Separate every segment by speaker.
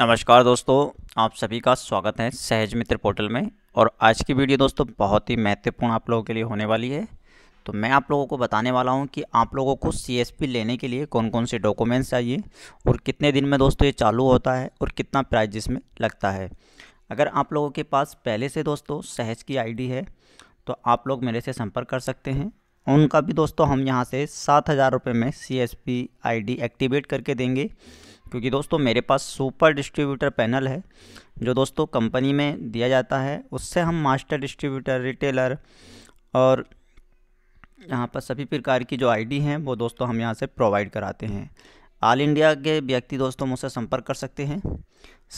Speaker 1: नमस्कार दोस्तों आप सभी का स्वागत है सहज मित्र पोर्टल में और आज की वीडियो दोस्तों बहुत ही महत्वपूर्ण आप लोगों के लिए होने वाली है तो मैं आप लोगों को बताने वाला हूं कि आप लोगों को सीएसपी लेने के लिए कौन कौन से डॉक्यूमेंट्स चाहिए और कितने दिन में दोस्तों ये चालू होता है और कितना प्राइस इसमें लगता है अगर आप लोगों के पास पहले से दोस्तों सहज की आई है तो आप लोग मेरे से संपर्क कर सकते हैं उनका भी दोस्तों हम यहाँ से सात हज़ार रुपये में C S P I D activate करके देंगे क्योंकि दोस्तों मेरे पास सुपर डिस्ट्रीब्यूटर पैनल है जो दोस्तों कंपनी में दिया जाता है उससे हम मास्टर डिस्ट्रीब्यूटर रिटेलर और यहाँ पर सभी प्रकार की जो आईडी हैं वो दोस्तों हम यहाँ से प्रोवाइड कराते हैं ऑल इंडिया के व्यक्ति दोस्तों मुझसे संपर्क कर सकते हैं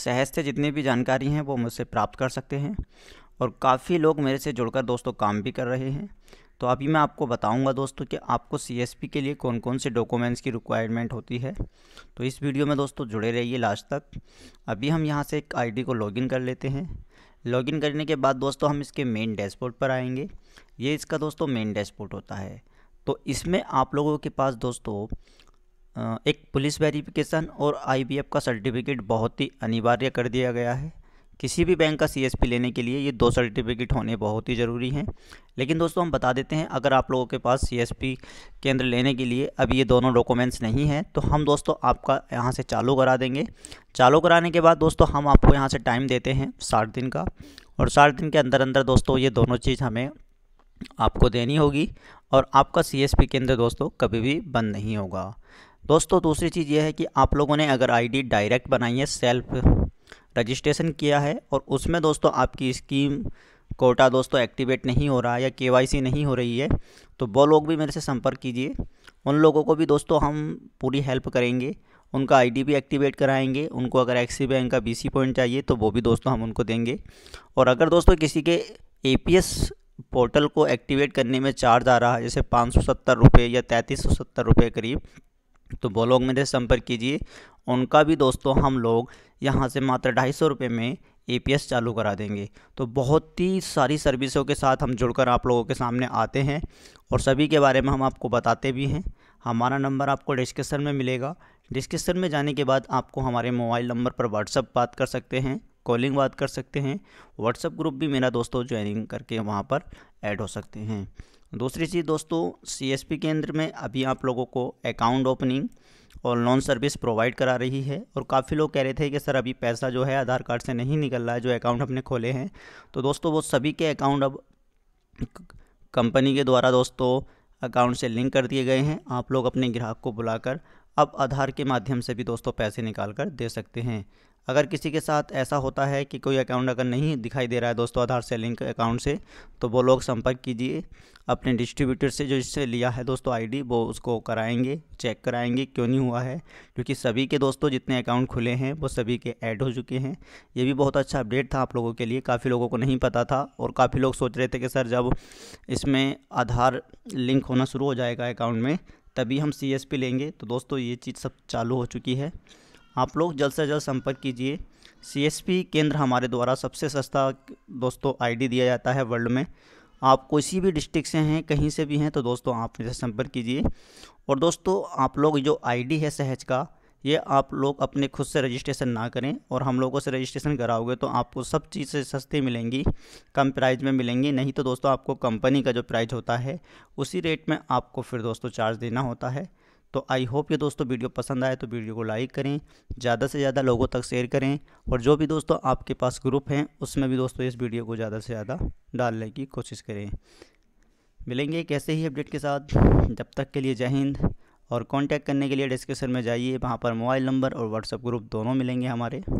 Speaker 1: सहज से जितनी भी जानकारी हैं वो मुझसे प्राप्त कर सकते हैं और काफ़ी लोग मेरे से जुड़कर दोस्तों काम भी कर रहे हैं तो अभी मैं आपको बताऊंगा दोस्तों कि आपको सी के लिए कौन कौन से डॉक्यूमेंट्स की रिक्वायरमेंट होती है तो इस वीडियो में दोस्तों जुड़े रहिए लास्ट तक अभी हम यहाँ से एक आईडी को लॉगिन कर लेते हैं लॉगिन करने के बाद दोस्तों हम इसके मेन डैशबोर्ड पर आएंगे ये इसका दोस्तों मेन डैशबोर्ड होता है तो इसमें आप लोगों के पास दोस्तों एक पुलिस वेरिफिकेशन और आईबीएफ का सर्टिफिकेट बहुत ही अनिवार्य कर दिया गया है किसी भी बैंक का सी लेने के लिए ये दो सर्टिफिकेट होने बहुत ही ज़रूरी हैं लेकिन दोस्तों हम बता देते हैं अगर आप लोगों के पास सी केंद्र लेने के लिए अब ये दोनों डॉक्यूमेंट्स नहीं हैं तो हम दोस्तों आपका यहाँ से चालू करा देंगे चालू कराने के बाद दोस्तों हम आपको यहाँ से टाइम देते हैं साठ दिन का और साठ दिन के अंदर अंदर दोस्तों ये दोनों चीज़ हमें आपको देनी होगी और आपका पी केंद्र दोस्तों कभी भी बंद नहीं होगा दोस्तों दूसरी चीज़ ये है कि आप लोगों ने अगर आईडी डायरेक्ट बनाई है सेल्फ रजिस्ट्रेशन किया है और उसमें दोस्तों आपकी स्कीम कोटा दोस्तों एक्टिवेट नहीं हो रहा है या के नहीं हो रही है तो वो लोग भी मेरे से संपर्क कीजिए उन लोगों को भी दोस्तों हम पूरी हेल्प करेंगे उनका आईडी भी एक्टिवेट कराएंगे उनको अगर एक्सी बैंक का बीसी पॉइंट चाहिए तो वो भी दोस्तों हम उनको देंगे और अगर दोस्तों किसी के ए पोर्टल को एक्टिवेट करने में चार्ज आ रहा है जैसे पाँच सौ सत्तर रुपये या तैंतीस सौ सत्तर रुपये करीब तो वो लोग मेरे संपर्क कीजिए उनका भी दोस्तों हम लोग यहाँ से मात्र ढाई सौ रुपये में ए चालू करा देंगे तो बहुत ही सारी सर्विसों के साथ हम जुड़कर आप लोगों के सामने आते हैं और सभी के बारे में हम आपको बताते भी हैं हमारा नंबर आपको डिस्क्रिप्शन में मिलेगा डिस्क्रिप्शन में जाने के बाद आपको हमारे मोबाइल नंबर पर व्हाट्सअप बात कर सकते हैं कॉलिंग बात कर सकते हैं व्हाट्सअप ग्रुप भी मेरा दोस्तों ज्वाइनिंग करके वहाँ पर ऐड हो सकते हैं दूसरी चीज़ दोस्तों पी केंद्र में अभी आप लोगों को अकाउंट ओपनिंग और लोन सर्विस प्रोवाइड करा रही है और काफ़ी लोग कह रहे थे कि सर अभी पैसा जो है आधार कार्ड से नहीं निकल रहा है जो अकाउंट हमने खोले हैं तो दोस्तों वो सभी के अकाउंट अब कंपनी के द्वारा दोस्तों अकाउंट से लिंक कर दिए गए हैं आप लोग अपने ग्राहक को बुलाकर अब आधार के माध्यम से भी दोस्तों पैसे निकाल कर दे सकते हैं अगर किसी के साथ ऐसा होता है कि कोई अकाउंट अगर नहीं दिखाई दे रहा है दोस्तों आधार से लिंक अकाउंट से तो वो लोग संपर्क कीजिए अपने डिस्ट्रीब्यूटर से जो इससे लिया है दोस्तों आईडी वो उसको कराएंगे चेक कराएंगे क्यों नहीं हुआ है क्योंकि सभी के दोस्तों जितने अकाउंट खुले हैं वो सभी के ऐड हो चुके हैं ये भी बहुत अच्छा अपडेट था आप लोगों के लिए काफ़ी लोगों को नहीं पता था और काफ़ी लोग सोच रहे थे कि सर जब इसमें आधार लिंक होना शुरू हो जाएगा अकाउंट में तभी हम सी लेंगे तो दोस्तों ये चीज़ सब चालू हो चुकी है आप लोग जल्द से जल्द संपर्क कीजिए सी केंद्र हमारे द्वारा सबसे सस्ता दोस्तों आईडी दिया जाता है वर्ल्ड में आप किसी भी डिस्ट्रिक्ट से हैं कहीं से भी हैं तो दोस्तों आप मेरे संपर्क कीजिए और दोस्तों आप लोग जो आईडी है सहज का ये आप लोग अपने खुद से रजिस्ट्रेशन ना करें और हम लोगों से रजिस्ट्रेशन कराओगे तो आपको सब चीज़ें सस्ती मिलेंगी कम प्राइस में मिलेंगी नहीं तो दोस्तों आपको कंपनी का जो प्राइस होता है उसी रेट में आपको फिर दोस्तों चार्ज देना होता है तो आई होप ये दोस्तों वीडियो पसंद आए तो वीडियो को लाइक करें ज़्यादा से ज़्यादा लोगों तक शेयर करें और जो भी दोस्तों आपके पास ग्रुप हैं उसमें भी दोस्तों इस वीडियो को ज़्यादा से ज़्यादा डालने की कोशिश करें मिलेंगे कैसे ही अपडेट के साथ जब तक के लिए जय हिंद और कॉन्टैक्ट करने के लिए डिस्क्रिप्शन में जाइए वहाँ पर मोबाइल नंबर और व्हाट्सअप ग्रुप दोनों मिलेंगे हमारे